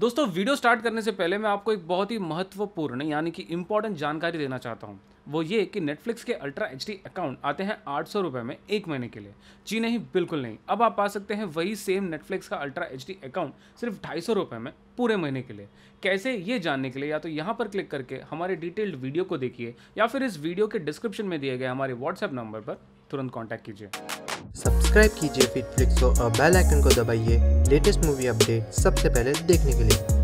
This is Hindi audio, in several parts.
दोस्तों वीडियो स्टार्ट करने से पहले मैं आपको एक बहुत ही महत्वपूर्ण यानी कि इंपॉर्टेंट जानकारी देना चाहता हूँ वो ये कि नेटफ्लिक्स के अल्ट्रा एच अकाउंट आते हैं आठ सौ रुपये में एक महीने के लिए जी नहीं बिल्कुल नहीं अब आप पा सकते हैं वही सेम नेटफ्लिक्स का अल्ट्रा एच अकाउंट सिर्फ ढाई सौ रुपये में पूरे महीने के लिए कैसे ये जानने के लिए या तो यहाँ पर क्लिक करके हमारे डिटेल्ड वीडियो को देखिए या फिर इस वीडियो के डिस्क्रिप्शन में दिए गए हमारे व्हाट्सएप नंबर पर तुरंत कॉन्टैक्ट कीजिए सब्सक्राइब कीजिए फिटफ्लिक्स को और बेल आइकन को दबाइए लेटेस्ट मूवी अपडेट सबसे पहले देखने के लिए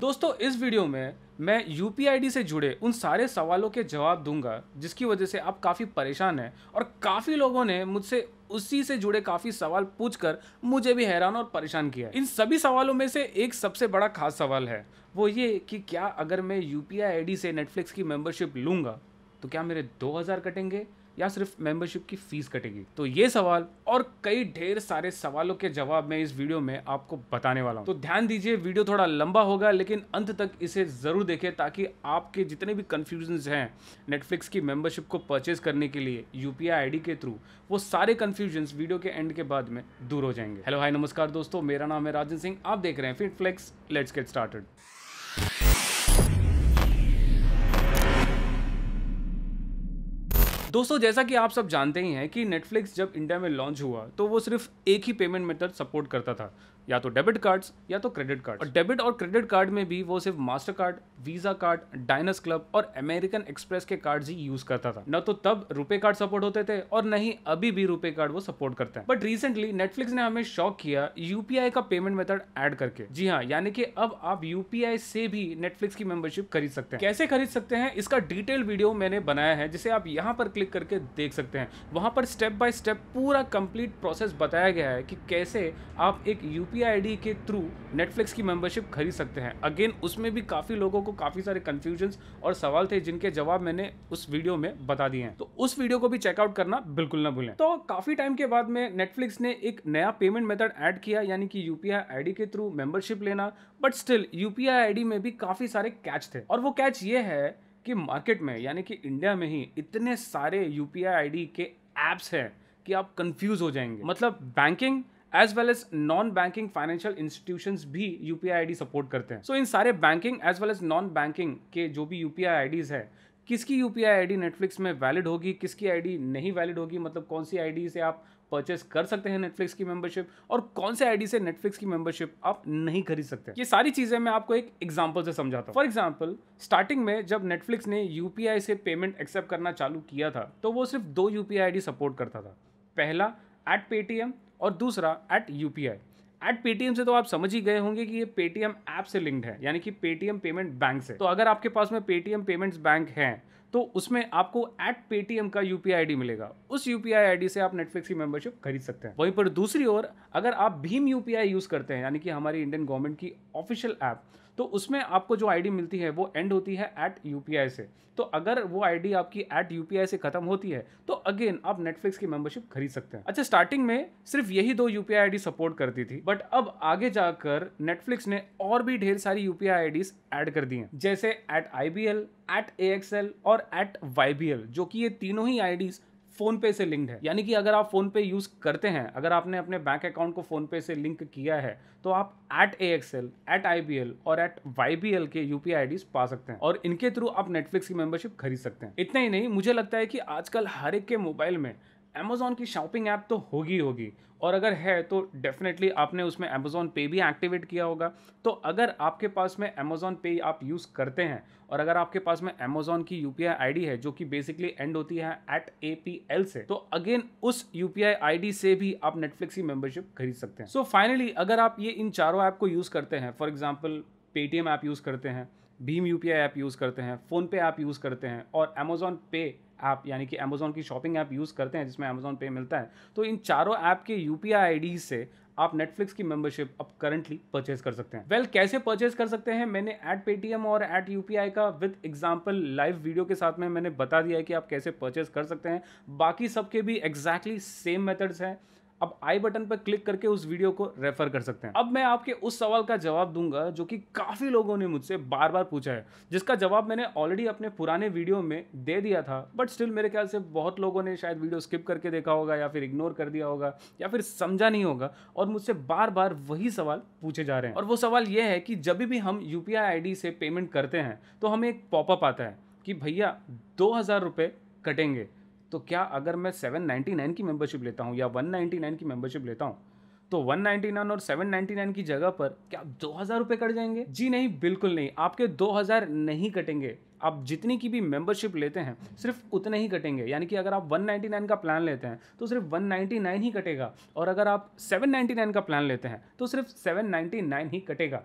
दोस्तों इस वीडियो में मैं यू पी से जुड़े उन सारे सवालों के जवाब दूंगा जिसकी वजह से आप काफ़ी परेशान हैं और काफ़ी लोगों ने मुझसे उसी से जुड़े काफ़ी सवाल पूछकर मुझे भी हैरान और परेशान किया इन सभी सवालों में से एक सबसे बड़ा खास सवाल है वो ये कि क्या अगर मैं यू पी से नेटफ्लिक्स की मेम्बरशिप लूँगा तो क्या मेरे दो कटेंगे या सिर्फ मेंबरशिप की फ़ीस कटेगी तो ये सवाल और कई ढेर सारे सवालों के जवाब मैं इस वीडियो में आपको बताने वाला हूँ तो ध्यान दीजिए वीडियो थोड़ा लंबा होगा लेकिन अंत तक इसे ज़रूर देखें ताकि आपके जितने भी कन्फ्यूजन हैं नेटफ्लिक्स की मेम्बरशिप को परचेज करने के लिए यू पी के थ्रू वो सारे कन्फ्यूजन्स वीडियो के एंड के बाद में दूर हो जाएंगे हेलो हाई नमस्कार दोस्तों मेरा नाम है राजन सिंह आप देख रहे हैं फ्लेक्स लेट्स गेट स्टार्टेड दोस्तों जैसा कि आप सब जानते ही हैं कि नेटफ्लिक्स जब इंडिया में लॉन्च हुआ तो वो सिर्फ एक ही पेमेंट मेथड सपोर्ट करता था या तो डेबिट कार्ड्स या तो क्रेडिट कार्ड और डेबिट और क्रेडिट कार्ड में भी वो सिर्फ master card Visa card Diners Club और अमेरिकन एक्सप्रेस के कार्ड ही यूज करता था न तो तब रुपे कार्ड सपोर्ट होते थे और न ही अभी भी रुपे कार्ड वो सपोर्ट करते हैं बट रिसेंटली नेटफ्लिक्स ने हमें शॉक किया यूपीआई का पेमेंट मेथड एड करके जी हाँ यानी कि अब आप यूपीआई से भी नेटफ्लिक्स की मेंबरशिप खरीद सकते हैं कैसे खरीद सकते हैं इसका डिटेल वीडियो मैंने बनाया है जिसे आप यहाँ पर क्लिक करके देख सकते हैं वहां पर स्टेप बाय स्टेप पूरा कंप्लीट प्रोसेस बताया गया है कि कैसे आप एक यूपी पी आई के थ्रू नेटफ्लिक्स की मेंबरशिप खरीद सकते हैं अगेन उसमें भी काफ़ी लोगों को काफ़ी सारे कन्फ्यूजन्स और सवाल थे जिनके जवाब मैंने उस वीडियो में बता दिए हैं तो उस वीडियो को भी चेकआउट करना बिल्कुल ना भूलें तो काफ़ी टाइम के बाद में नेटफ्लिक्स ने एक नया पेमेंट मेथड ऐड किया यानी कि यू पी के थ्रू मेंबरशिप लेना बट स्टिल यू पी में भी काफ़ी सारे कैच थे और वो कैच ये है कि मार्केट में यानी कि इंडिया में ही इतने सारे यू पी के एप्स हैं कि आप कंफ्यूज हो जाएंगे मतलब banking as well as non banking financial institution भी यूपीआई आई सपोर्ट करते हैं सो so, इन सारे banking as well as non banking के जो भी यूपीआई आई है किसकी यू पी आई नेटफ्लिक्स में वैलिड होगी किसकी आई नहीं वैलिड होगी मतलब कौन सी आई से आप परचेस कर सकते हैं नेटफ्लिक्स की मेंबरशिप और कौन से आईडी से नेटफ्लिक्स की मेंबरशिप आप नहीं खरीद सकते ये सारी चीज़ें मैं आपको एक एग्जांपल से समझाता हूँ फॉर एग्जांपल स्टार्टिंग में जब नेटफ्लिक्स ने यू से पेमेंट एक्सेप्ट करना चालू किया था तो वो सिर्फ दो यू पी सपोर्ट करता था पहला एट पेटीएम और दूसरा at U P I at Paytm से तो आप समझ ही गए होंगे कि ये पेटीएम ऐप से लिंक्ड है यानी कि पेटीएम पेमेंट बैंक से तो अगर आपके पास में पेटीएम पेमेंट्स बैंक है तो उसमें आपको एट पेटीएम का यू पी मिलेगा उस यू पी आई से आप नेटफ्लिक्स की मेंबरशिप खरीद सकते हैं वहीं पर दूसरी ओर अगर आप भीम यू यूज़ करते हैं यानी कि हमारी इंडियन गवर्नमेंट की ऑफिशियल ऐप तो उसमें आपको जो आईडी मिलती है वो एंड होती है एट यू से तो अगर वो आईडी आपकी एट यू से खत्म होती है तो अगेन आप नेटफ्लिक्स की मेंबरशिप खरीद सकते हैं अच्छा स्टार्टिंग में सिर्फ यही दो यूपीआई आईडी सपोर्ट करती थी बट अब आगे जाकर नेटफ्लिक्स ने और भी ढेर सारी यूपीआई पी ऐड कर दी हैं जैसे at I B L at A X L और एट वाई बी एल जो कि ये तीनों ही आईडीज फोन पे से लिंक्ड है यानी कि अगर आप फोन पे यूज करते हैं अगर आपने अपने बैंक अकाउंट को फोन पे से लिंक किया है तो आप at A X L at I B L और एट वाई बी एल के यूपीआई डी पा सकते हैं और इनके थ्रू आप नेटफ्लिक्स की मेंबरशिप खरीद सकते हैं इतना ही नहीं मुझे लगता है कि आजकल हर एक के मोबाइल में अमेज़ोन की शॉपिंग ऐप तो होगी होगी और अगर है तो डेफिनेटली आपने उसमें अमेज़ोन पे भी एक्टिवेट किया होगा तो अगर आपके पास में अमेज़ोन पे आप यूज़ करते हैं और अगर आपके पास में अमेज़ोन की यू पी है जो कि बेसिकली एंड होती है एट ए पी एल से तो अगेन उस यू पी से भी आप नेटफ्लिक्स की मेम्बरशिप खरीद सकते हैं सो so, फाइनली अगर आप ये इन चारों ऐप को यूज़ करते हैं for example Paytm app use करते हैं भीम यू पी ऐप यूज़ करते हैं फ़ोनपे ऐप यूज़ करते हैं और अमेजोन पे ऐप यानी कि अमेज़ोन की शॉपिंग ऐप यूज़ करते हैं जिसमें अमेज़ोन पे मिलता है तो इन चारों ऐप के यू पी से आप नेटफ्लिक्स की मेंबरशिप अब करंटली परचेज कर सकते हैं वेल well, कैसे परचेज कर सकते हैं मैंने एट पेटीएम और एट यू का विद एग्जाम्पल लाइव वीडियो के साथ में मैंने बता दिया है कि आप कैसे परचेज कर सकते हैं बाकी सबके भी एग्जैक्टली सेम मेथड्स हैं आप आई बटन पर क्लिक करके उस वीडियो को रेफर कर सकते हैं अब मैं आपके उस सवाल का जवाब दूंगा जो कि काफ़ी लोगों ने मुझसे बार बार पूछा है जिसका जवाब मैंने ऑलरेडी अपने पुराने वीडियो में दे दिया था बट स्टिल मेरे ख्याल से बहुत लोगों ने शायद वीडियो स्किप करके देखा होगा या फिर इग्नोर कर दिया होगा या फिर समझा नहीं होगा और मुझसे बार बार वही सवाल पूछे जा रहे हैं और वो सवाल यह है कि जब भी हम यू पी से पेमेंट करते हैं तो हमें एक पॉपअप आता है कि भैया दो हज़ार रुपये कटेंगे तो क्या अगर मैं सेवन नाइन की मेंबरशिप लेता हूँ या वन नाइन्टी नाइन की मेंबरशिप लेता हूँ तो वन नाइन और सेवन नाइन्टी नाइन की जगह पर क्या दो हज़ार रुपये कट जाएंगे जी नहीं बिल्कुल नहीं आपके दो हज़ार नहीं कटेंगे आप जितनी की भी मेंबरशिप लेते हैं सिर्फ उतने ही कटेंगे यानी कि अगर आप 199 का प्लान लेते हैं तो सिर्फ 199 ही कटेगा और अगर आप 799 का प्लान लेते हैं तो सिर्फ 799 ही कटेगा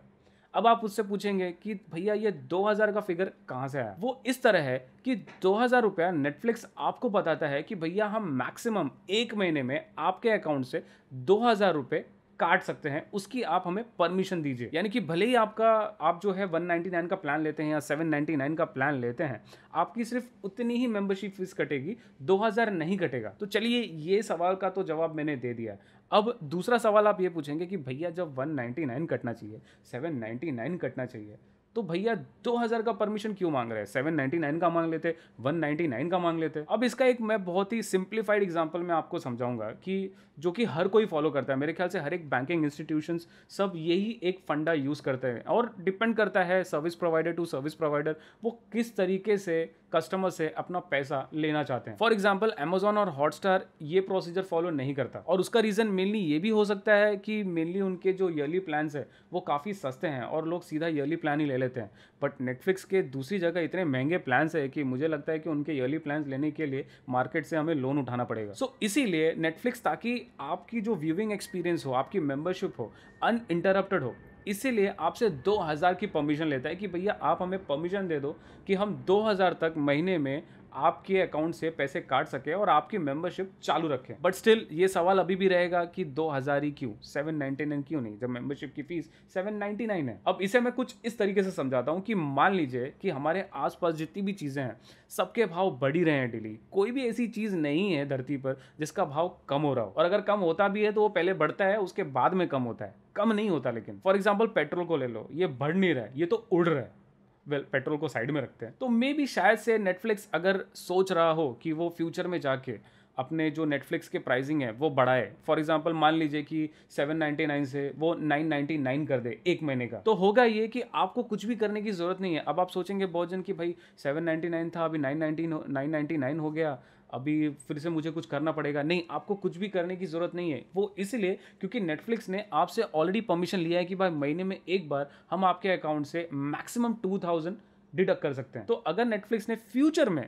अब आप उससे पूछेंगे कि भैया ये 2000 का फिगर कहाँ से आया वो इस तरह है कि दो हज़ार रुपया नेटफ्लिक्स आपको बताता है कि भैया हम मैक्सिमम एक महीने में आपके अकाउंट से दो हज़ार रुपये काट सकते हैं उसकी आप हमें परमिशन दीजिए यानी कि भले ही आपका आप जो है 199 का प्लान लेते हैं या 799 का प्लान लेते हैं आपकी सिर्फ उतनी ही मेंबरशिप फीस कटेगी 2000 नहीं कटेगा तो चलिए ये सवाल का तो जवाब मैंने दे दिया अब दूसरा सवाल आप ये पूछेंगे कि भैया जब 199 कटना चाहिए 799 कटना चाहिए तो भैया 2000 का परमिशन क्यों मांग रहे हैं 799 का मांग लेते 199 का मांग लेते अब इसका एक मैं बहुत ही सिंप्लीफाइड एग्जांपल मैं आपको समझाऊंगा कि जो कि हर कोई फॉलो करता है मेरे ख्याल से हर एक बैंकिंग इंस्टीट्यूशन सब यही एक फंडा यूज़ करते हैं और डिपेंड करता है service provider to service provider वो किस तरीके से कस्टमर से अपना पैसा लेना चाहते हैं फॉर एग्जाम्पल एमेजोन और हॉटस्टार ये प्रोसीजर फॉलो नहीं करता और उसका रीज़न मेनली ये भी हो सकता है कि मेनली उनके जो ईयरली प्लान है वो काफ़ी सस्ते हैं और लोग सीधा ईयरली प्लान ही ले लेते हैं बट नेटफ्लिक्स के दूसरी जगह इतने महंगे प्लान है कि मुझे लगता है कि उनके ईयरली प्लान लेने के लिए मार्केट से हमें लोन उठाना पड़ेगा सो so, इसीलिए नेटफ्लिक्स ताकि आपकी जो व्यूविंग एक्सपीरियंस हो आपकी मेंबरशिप हो अनइंटरप्टेड हो इसीलिए आपसे 2000 की परमिशन लेता है कि भैया आप हमें परमिशन दे दो कि हम 2000 तक महीने में आपके अकाउंट से पैसे काट सके और आपकी मेंबरशिप चालू रखें बट स्टिल ये सवाल अभी भी रहेगा कि दो हज़ार ही क्यों सेवन नाइनटी नाइन क्यों नहीं जब मेंबरशिप की फीस सेवन नाइन्टी नाइन है अब इसे मैं कुछ इस तरीके से समझाता हूँ कि मान लीजिए कि हमारे आसपास जितनी भी चीज़ें हैं सबके भाव बढ़ ही रहे हैं डेली कोई भी ऐसी चीज़ नहीं है धरती पर जिसका भाव कम हो रहा हो और अगर कम होता भी है तो वो पहले बढ़ता है उसके बाद में कम होता है कम नहीं होता लेकिन फॉर एग्जाम्पल पेट्रोल को ले लो ये बढ़ नहीं रहा है ये तो उड़ रहा है वेल पेट्रोल को साइड में रखते हैं तो मे भी शायद से नेटफ्लिक्स अगर सोच रहा हो कि वो फ्यूचर में जाके अपने जो नेटफ्लिक्स के प्राइसिंग है वो बढ़ाए फॉर एग्जाम्पल मान लीजिए कि 799 से वो 999 कर दे एक महीने का तो होगा ये कि आपको कुछ भी करने की ज़रूरत नहीं है अब आप सोचेंगे बहुत जन कि भाई 799 था अभी नाइन्टी नाइन हो गया अभी फिर से मुझे कुछ करना पड़ेगा नहीं आपको कुछ भी करने की ज़रूरत नहीं है वो इसलिए क्योंकि नेटफ्लिक्स ने आपसे ऑलरेडी परमिशन लिया है कि भाई महीने में एक बार हम आपके अकाउंट से मैक्सिमम टू थाउजेंड डिडक्ट कर सकते हैं तो अगर नेटफ्लिक्स ने फ्यूचर में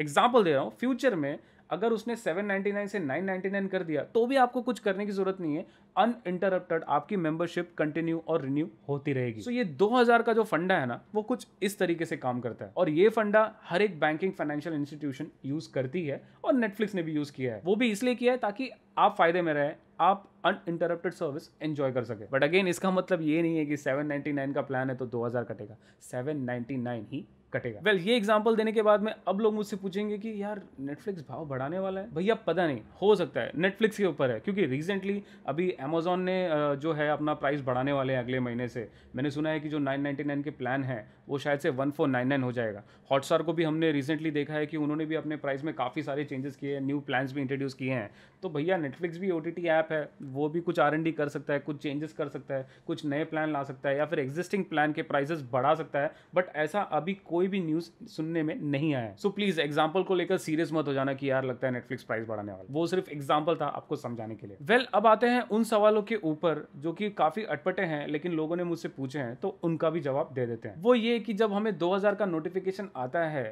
एग्जाम्पल दे रहा हूँ फ्यूचर में अगर उसने 799 से 999 कर दिया तो भी आपको कुछ करने की जरूरत नहीं है अन इंटरप्टेड आपकी मेंबरशिप कंटिन्यू और रिन्यू होती रहेगी तो so ये 2000 का जो फंडा है ना वो कुछ इस तरीके से काम करता है और ये फंडा हर एक बैंकिंग फाइनेंशियल इंस्टीट्यूशन यूज करती है और नेटफ्लिक्स ने भी यूज किया है वो भी इसलिए किया है ताकि आप फायदे में रहें आप अन इंटरप्टेड सर्विस एंजॉय कर सके बट अगेन इसका मतलब ये नहीं है कि 799 का प्लान है तो 2000 कटेगा 799 ही कटेगा वेल well, ये एग्जाम्पल देने के बाद में अब लोग मुझसे पूछेंगे कि यार नेटफ्लिक्स भाव बढ़ाने वाला है भैया पता नहीं हो सकता है नेटफ्लिक्स के ऊपर है क्योंकि रिसेंटली अभी अमेजोन ने जो है अपना प्राइस बढ़ाने वाले हैं अगले महीने से मैंने सुना है कि जो नाइन नाइन्टी नाइन के प्लान है वो शायद से वन फोर नाइन नाइन हो जाएगा हॉटस्टार को भी हमने रिसेंटली देखा है कि उन्होंने भी अपने प्राइस में काफ़ी सारे चेंजेस किए हैं न्यू प्लान्स भी इंट्रोड्यूस किए हैं तो भैया नेटफ्लिक्स भी ओ टी ऐप है वो भी कुछ आर कर सकता है कुछ चेंजेस कर सकता है कुछ नए प्लान ला सकता है या फिर एग्जिस्टिंग प्लान के प्राइजेस बढ़ा सकता है बट ऐसा अभी कोई कोई भी न्यूज़ सुनने में नहीं आया सो प्लीज़ एग्जाम्पल को लेकर सीरियस मत हो जाना कि यार लगता है नेटफ्लिक्स प्राइस बढ़ाने वाला वो सिर्फ एग्जाम्पल था आपको समझाने के लिए वेल well, अब आते हैं उन सवालों के ऊपर जो की काफ़ी अटपटे हैं लेकिन लोगों ने मुझसे पूछे हैं तो उनका भी जवाब दे देते हैं वो ये कि जब हमें 2000 का नोटिफिकेशन आता है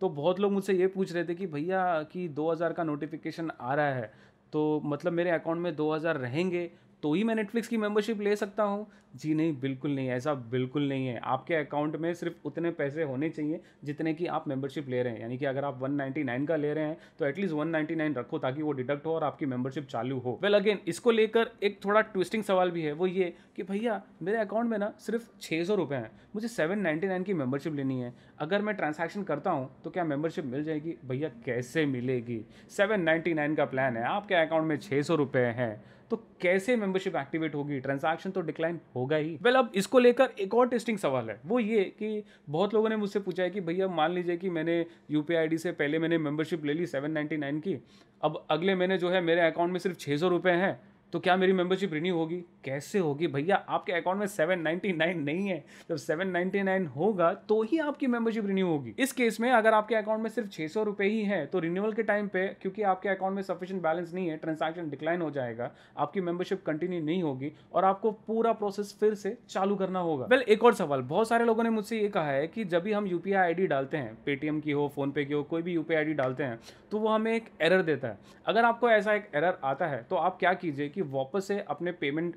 तो बहुत लोग मुझसे ये पूछ रहे थे कि भैया कि 2000 का नोटिफिकेशन आ रहा है तो मतलब मेरे अकाउंट में 2000 रहेंगे तो ही मैं नेटफ्लिक्स की मेंबरशिप ले सकता हूँ जी नहीं बिल्कुल नहीं ऐसा बिल्कुल नहीं है आपके अकाउंट में सिर्फ उतने पैसे होने चाहिए जितने कि आप मेंबरशिप ले रहे हैं यानी कि अगर आप 199 का ले रहे हैं तो एटलीस्ट 199 रखो ताकि वो डिडक्ट हो और आपकी मेंबरशिप चालू हो वेल well, अगेन इसको लेकर एक थोड़ा ट्विस्टिंग सवाल भी है वो ये कि भैया मेरे अकाउंट में ना सिर्फ छः सौ हैं मुझे सेवन नाइन्टी नाइन की मेंबरशिप लेनी है अगर मैं ट्रांसैक्शन करता हूँ तो क्या मेंबरशिप मिल जाएगी भैया कैसे मिलेगी सेवन नाइन्टी नाइन का प्लान है आपके अकाउंट में छः सौ हैं तो कैसे मेंबरशिप एक्टिवेट होगी ट्रांजेक्शन तो डिक्लाइन होगा ही वेल अब इसको लेकर एक और टेस्टिंग सवाल है वो ये कि बहुत लोगों ने मुझसे पूछा है कि भैया मान लीजिए कि मैंने यू पी से पहले मैंने मेम्बरशिप ले ली सेवन की अब अगले महीने जो है मेरे अकाउंट में सिर्फ छः सौ हैं तो क्या मेरी मेंबरशिप रिन्यू होगी कैसे होगी भैया आपके अकाउंट में सेवन नाइन नहीं है जब सेवन नाइन होगा तो ही आपकी मेंबरशिप रिन्यू होगी इस केस में अगर आपके अकाउंट में सिर्फ छह सौ रुपये ही है तो रिन्यूअल के टाइम पे क्योंकि आपके अकाउंट में सफिशियंट बैलेंस नहीं है ट्रांजेक्शन डिक्लाइन हो जाएगा आपकी मेंबरशिप कंटिन्यू नहीं होगी और आपको पूरा प्रोसेस फिर से चालू करना होगा वेल एक और सवाल बहुत सारे लोगों ने मुझसे ये कहा है कि जब भी हम आई डी डालते हैं पेटीएम की हो फोनपे की हो कोई भी आई डी डालते हैं तो वो हमें एक एरर देता है अगर आपको ऐसा एक एरर आता है तो आप क्या कीजिए कि वापस से अपने पेमेंट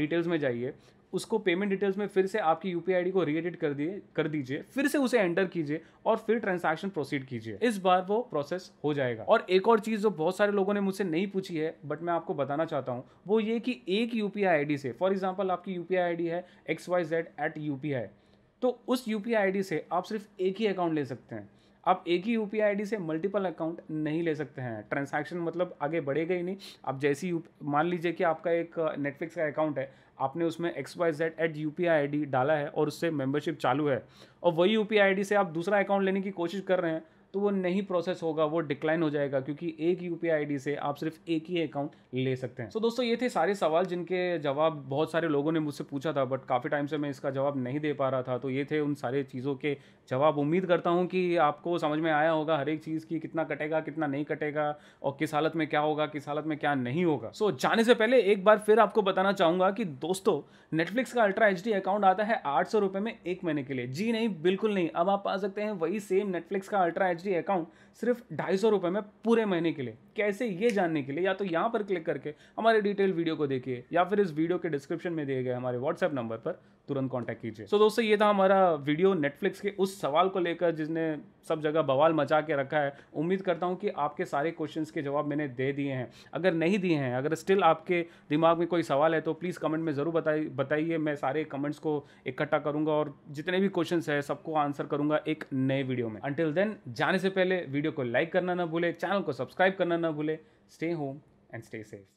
डिटेल्स में जाइए उसको पेमेंट डिटेल्स में फिर से आपकी यू पी को रीएडिट कर दिए कर दीजिए फिर से उसे एंटर कीजिए और फिर ट्रांजैक्शन प्रोसीड कीजिए इस बार वो प्रोसेस हो जाएगा और एक और चीज़ जो बहुत सारे लोगों ने मुझसे नहीं पूछी है बट मैं आपको बताना चाहता हूँ वो ये कि एक यू पी से फॉर एग्जाम्पल आपकी यू पी है X Y Z at U तो उस यू पी से आप सिर्फ एक ही अकाउंट ले सकते हैं आप एक ही यू पी से मल्टीपल अकाउंट नहीं ले सकते हैं ट्रांसैक्शन मतलब आगे बढ़ेगा ही नहीं आप जैसी मान लीजिए कि आपका एक नेटफ्लिक्स का अकाउंट है आपने उसमें X Y Z at U P डाला है और उससे मेंबरशिप चालू है और वही यू पी से आप दूसरा अकाउंट लेने की कोशिश कर रहे हैं तो वो नहीं प्रोसेस होगा वो डिक्लाइन हो जाएगा क्योंकि एक यू पी से आप सिर्फ एक ही अकाउंट ले सकते हैं सो so, दोस्तों ये थे सारे सवाल जिनके जवाब बहुत सारे लोगों ने मुझसे पूछा था बट काफ़ी टाइम से मैं इसका जवाब नहीं दे पा रहा था तो ये थे उन सारे चीज़ों के जवाब उम्मीद करता हूँ कि आपको समझ में आया होगा हर एक चीज़ की कितना कटेगा कितना नहीं कटेगा और किस हालत में क्या होगा किस हालत में क्या नहीं होगा सो so, जाने से पहले एक बार फिर आपको बताना चाहूँगा कि दोस्तों नेटफ्लिक्स का अल्ट्रा एच अकाउंट आता है आठ सौ में एक महीने के लिए जी नहीं बिल्कुल नहीं अब आप पा सकते हैं वही सेम नेटफ्लिक्स का अल्ट्रा एच डी अकाउंट सिर्फ ढाई सौ रुपये में पूरे महीने के लिए कैसे ये जानने के लिए या तो यहाँ पर क्लिक करके हमारे डिटेल वीडियो को देखिए या फिर इस वीडियो के डिस्क्रिप्शन में दिए गए हमारे व्हाट्सएप नंबर पर तुरंत कॉन्टैक्ट कीजिए सो so, दोस्तों ये था हमारा वीडियो नेटफ्लिक्स के उस सवाल को लेकर जिसने सब जगह बवाल मचा के रखा है उम्मीद करता हूँ कि आपके सारे क्वेश्चन के जवाब मैंने दे दिए हैं अगर नहीं दिए हैं अगर स्टिल आपके दिमाग में कोई सवाल है तो प्लीज़ कमेंट में ज़रूर बताइए बताइए मैं सारे कमेंट्स को इकट्ठा करूँगा और जितने भी क्वेश्चन है सबको आंसर करूँगा एक नए वीडियो में अंटिल देन जा जाने से पहले वीडियो को लाइक करना ना भूले चैनल को सब्सक्राइब करना ना भूले stay home and stay safe